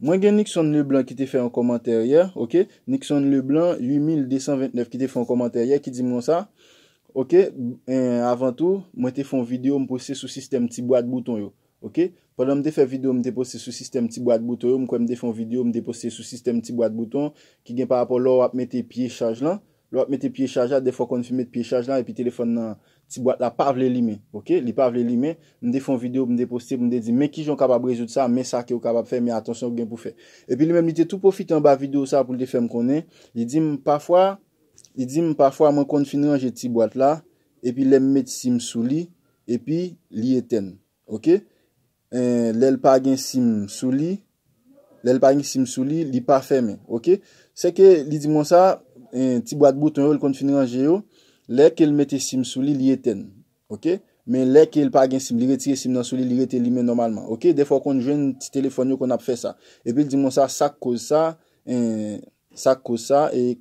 Mwen gen Nikson Leblanc ki te fè an komantèryè, ok, Nikson Leblanc 8229 ki te fè an komantèryè ki di mwen sa, ok, eh, avan tou mwen te fè an videyo mwen poste sou sistem ti bwa de bouton yo, ok, padan mwen te fè an videyo mwen te poste sou sistem ti bwa de bouton yo, mwen kwen mwen te fè an videyo mwen te poste sou sistem ti bwa de bouton ki gen par rapport lor ap mwen te piye chaj lan, Lo ap mette piye chaj la, de fwa konfine mette piye chaj lan, epi telefon nan ti boat la, pa vle li men. Ok? Li pa vle li men. Mende fwa video, mende poste, mende di, men ki jon kabab rezout sa, men sa ki yo kabab fè, men atonsyon gen pou fè. Epi li men li te tou profite an ba video sa pou li de fèm konen. Li di m, pafwa, li di m, pafwa, mwen konfine anje ti boat la, epi le m mette sim sou li, epi li eten. Ok? Le eh, l pa gen sim sou li, le l pa gen sim sou li, li pa fè men. Ok? Se ke, li di m an sa ti bwa gbo ton yo l kon fin ranger yo, lè ke l mette sim sou li li eten, ok? Men lè ke l pa gen sim, li rete sim dan sou li li rete li men normalman, ok? De fò kon jwen ti telefon yo kon ap fe sa. E pi l di moun sa sak ko sa, sak ko sa, e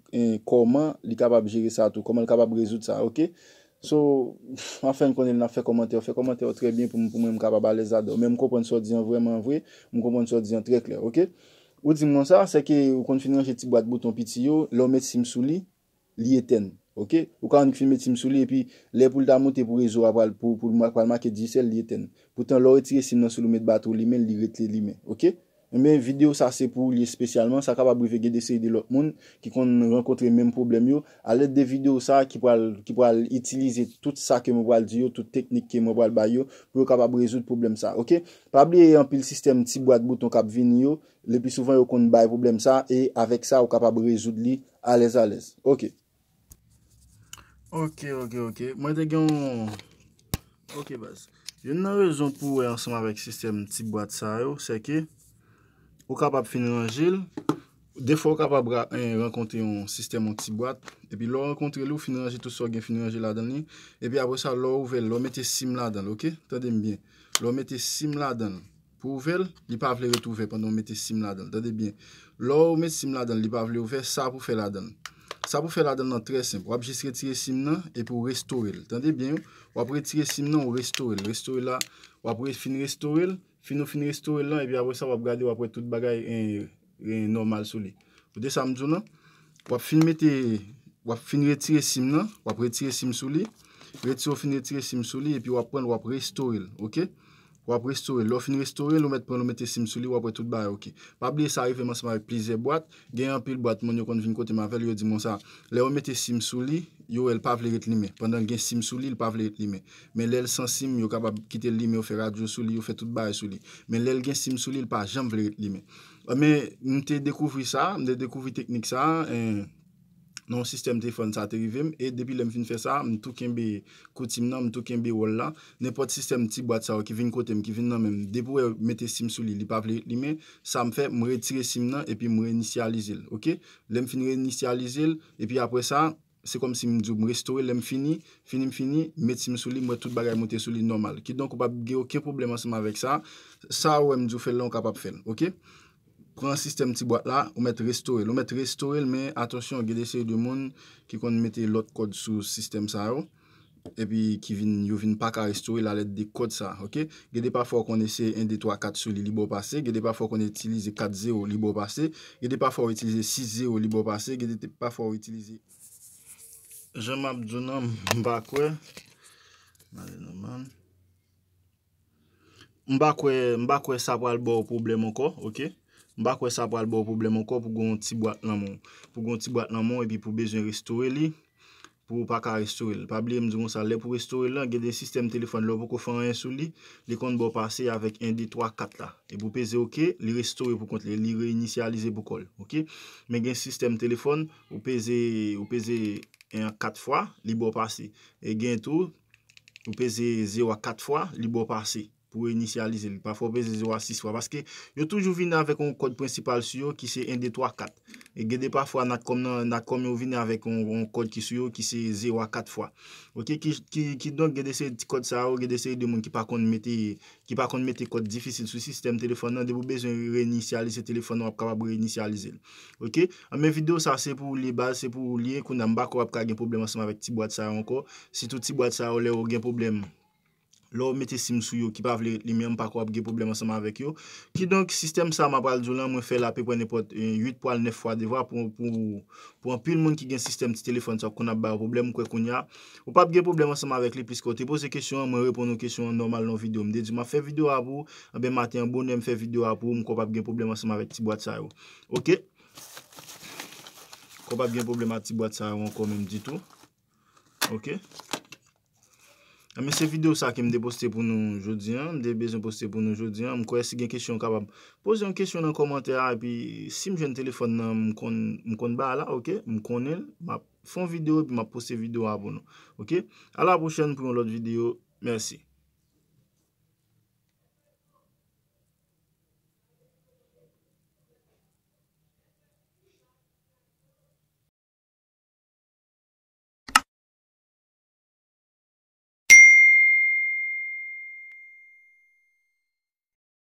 koman li kabab jere sa tou, koman li kabab rezout sa, ok? So, an fen kon el nan fe komante, fe komante yo tre bien pou mwen mkabab a lezade. Men mkompon sou diyan vwèman vwè, mkompon sou diyan tre kler, ok? Ou din nan sa, seke ou kon fin nan jeti bat bouton pitiyo, lò met sim sou li, li eten. Ok? Ou ka an di ki fin met sim sou li, epi le pou lita monti pou rezo apal, pou lima apal maket jisel, li eten. Poutan lò etire sim nan sou lomet bat ou li men, li retle li men. Ok? Mwen videou sa se pou liye spesyalman, sa kapabou ve gede se ide lot moun ki kon renkotre menm problem yo. A let de videou sa ki pou al itilize tout sa ke mou bal di yo, tout teknik ke mou bal bay yo, pou yo kapabou rezoud problem sa, okey? Pabli e yon pil sistem ti bwad bouton kap vin yo, lepi souvan yo kon bay problem sa, e avek sa yo kapabou rezoud li alez alez, okey? Okey, okey, okey, mwen de gen, okey baz, yon nan rezon pou wey ansama vek sistem ti bwad sa yo, se ke... Ou kap ap finir anjil, defo ou kap ap renkontre eh, yon sistem an ti boat, epi lo renkontre lou finir anjil tout sa gen finir anjil la dan li, epi apos sa lo ouvel, lo mette sim la dan, ok? Tande mbyen, lo mette sim la dan pou ouvel, li pa vle ret ouvel pandon mette sim la dan, tande mbyen. Lo ou mette sim la dan, li pa vle ouvel sa pou fe la dan. Sa pou fe la den nan tre semp, wap jist re tire sim nan, epi ou restore el. Tande bien yo, wap re tire sim nan ou restore el. Restore la, wap fin restore el, fin ou fin restore el lan, epi apwe sa wap gade wap re tout bagay en normal sou li. Ou de sa mzou nan, wap fin mette, wap fin re tire sim nan, wap re tire sim sou li, re tire ou fin re tire sim sou li, epi wap pon wap restore el, okey? wap restore, lò fin restore, lò mèt pren lò mèt e sim sou li, wap wè tout bè ok. Pabli e sa rive, man seman, e plize boat, gen anpil boat, mon yo kon vin kote ma vel, yo di monsa, lè o mèt e sim sou li, yo el pa vleret li me, pandan gen sim sou li, il pa vleret li me. Men lèl san sim, yo kapab kitel li me, yo fè radyo sou li, yo fè tout bè sou li. Men lèl gen sim sou li, il pa jan vleret li me. Ame, nou te dekouvri sa, nou te dekouvri teknik sa, e... Non, sistem telefon sa te rivem, e depi lem fin fe sa, m tou kenbe koutim nan, m tou kenbe wolla, nepot sistem ti bat sa wè ki vin koutim, ki vin nan men, depi wè mette sim sou li, li pa ple li men, sa m fe, m wè tire sim nan, e pi m wè inisyalizil, okey? Lem fin wè inisyalizil, e pi apre sa, se kom si m djou m restore, lem fini, fini m fini, mette sim sou li, m wè tout bagay m wote sou li normal. Ki donk wè pa ge okè problem anseman wèk sa, sa wè m djou fèl lan kapap fèl, okey? Kwen an sistem ti boat la, ou met restorel. Ou met restorel, men atonsyon, gede se yon demon ki kon mette lot kod sou sistem sa yo. E pi, ki vin, yo vin pak a restorel alet de kod sa, ok? Gede pa for kon esye 1, 2, 3, 4 sou li libo pase, gede pa for kon etilize 4, 0 libo pase, gede pa for etilize 6, 0 libo pase, gede pa for etilize... Je m'abdounan mbakwe Mbakwe, mbakwe mbakwe sapwal bo ou problem anko, ok? Ok? Mba kwe sa pral bo problem anko pou goun ti boat nanmon. Pou goun ti boat nanmon epi pou bejoun restore li. Pou ou pa ka restore li. Pabli mdou msa le pou restore li an gen den sistem telefon lò pou kofan an sou li. Li kont bo pase avèk 1, 2, 3, 4 la. E pou pese ok, li restore pou kont li. Li reinitialize pou kol. Men gen sistem telefon, ou pese 1, 4 fwa, li bo pase. E gen tou, ou pese 0, 4 fwa, li bo pase. Ou re-initialize l, pafwa ou beze 0 a 6 fwa. Paske yo toujou vina avèk ou kod prensipal su yo ki se 1, 2, 3, 4. E gede pafwa na kom yo vina avèk ou kod ki su yo ki se 0 a 4 fwa. Ok, ki don gede se ti kod sa ou, gede se yu demoun ki pa konmete kod difisil sou sistem telefon nan, debo beze re-initialize telefon nan apkabab re-initialize l. Ok, an me video sa se pou li base, se pou liye, kou nan bako apkab gen problem asama vek ti boad sa ou anko. Si tou ti boad sa ou le ou gen problem... Lo mette sim sou yo ki pa vle li mi an pa kwa ap ge problem an seman vek yo. Ki donk sistem sa ma pal joulan mwen fè la pe pwene pot 8 po al 9 fwa. De vwa pou anpil moun ki gen sistem ti telefon tsa kon ap bay ou problem kwe kon ya. Ou pa ap gen problem an seman vek li. Pis kwa te pose kesyon mwen repon nou kesyon an normal nou video mde. Di man fè video ap ou. A be maten bonen fè video ap ou mwen kwa ap gen problem an seman vek ti bwa tsa yo. Ok. Kwa ap gen problem an ti bwa tsa yo an kon men di tou. Ok. Ok. Ame se video sa kem de poste pou nou jodi an. De bezon poste pou nou jodi an. M kou esi gen kesyon kabab. Poze yon kesyon nan komante a. E pi si m jen telefon nan m kon ba la. M kon el. Ma fon video. Pi ma poste video a pou nou. Ok. A la pochen pou yon lot video. Mersi.